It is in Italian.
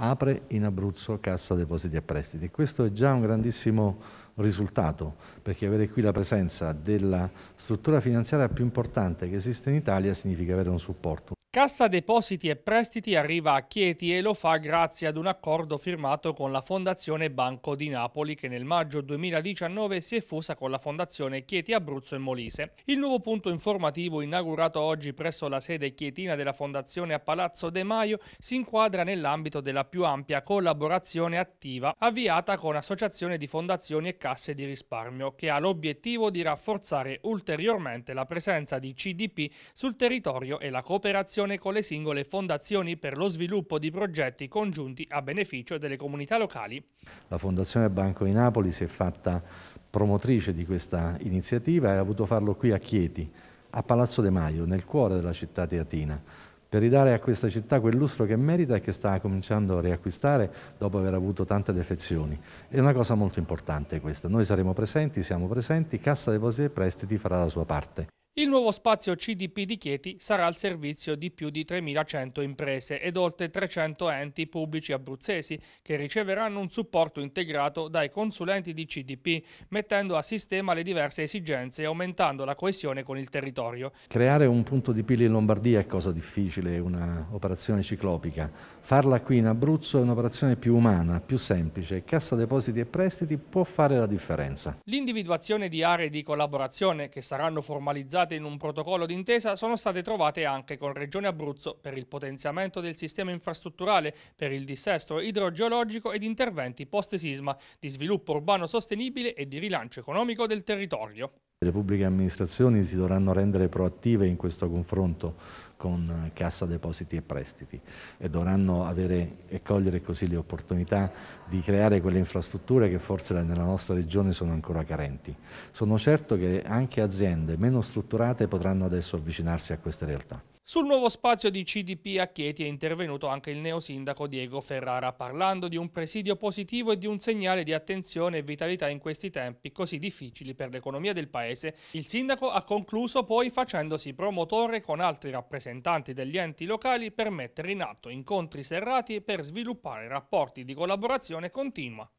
apre in Abruzzo Cassa Depositi e Prestiti. Questo è già un grandissimo risultato, perché avere qui la presenza della struttura finanziaria più importante che esiste in Italia significa avere un supporto. Cassa Depositi e Prestiti arriva a Chieti e lo fa grazie ad un accordo firmato con la Fondazione Banco di Napoli che nel maggio 2019 si è fusa con la Fondazione Chieti Abruzzo e Molise. Il nuovo punto informativo inaugurato oggi presso la sede chietina della Fondazione a Palazzo De Maio si inquadra nell'ambito della più ampia collaborazione attiva avviata con Associazione di fondazioni e casse di risparmio che ha l'obiettivo di rafforzare ulteriormente la presenza di CDP sul territorio e la cooperazione collaborazione con le singole fondazioni per lo sviluppo di progetti congiunti a beneficio delle comunità locali. La Fondazione Banco di Napoli si è fatta promotrice di questa iniziativa e ha voluto farlo qui a Chieti, a Palazzo De Maio, nel cuore della città teatina, per ridare a questa città quel lustro che merita e che sta cominciando a riacquistare dopo aver avuto tante defezioni. È una cosa molto importante questa. Noi saremo presenti, siamo presenti, Cassa Depositi e Prestiti farà la sua parte. Il nuovo spazio CDP di Chieti sarà al servizio di più di 3.100 imprese ed oltre 300 enti pubblici abruzzesi che riceveranno un supporto integrato dai consulenti di CDP, mettendo a sistema le diverse esigenze e aumentando la coesione con il territorio. Creare un punto di PIL in Lombardia è cosa difficile, è un'operazione ciclopica. Farla qui in Abruzzo è un'operazione più umana, più semplice. Cassa depositi e prestiti può fare la differenza. L'individuazione di aree di collaborazione che saranno formalizzate adottate in un protocollo d'intesa sono state trovate anche con Regione Abruzzo per il potenziamento del sistema infrastrutturale, per il dissesto idrogeologico ed interventi post-sisma di sviluppo urbano sostenibile e di rilancio economico del territorio. Le pubbliche amministrazioni si dovranno rendere proattive in questo confronto con eh, Cassa Depositi e Prestiti e dovranno avere e cogliere così le opportunità di creare quelle infrastrutture che forse nella nostra regione sono ancora carenti. Sono certo che anche aziende meno strutturate potranno adesso avvicinarsi a queste realtà. Sul nuovo spazio di CDP a Chieti è intervenuto anche il neosindaco Diego Ferrara parlando di un presidio positivo e di un segnale di attenzione e vitalità in questi tempi così difficili per l'economia del paese. Il sindaco ha concluso poi facendosi promotore con altri rappresentanti rappresentanti degli enti locali per mettere in atto incontri serrati per sviluppare rapporti di collaborazione continua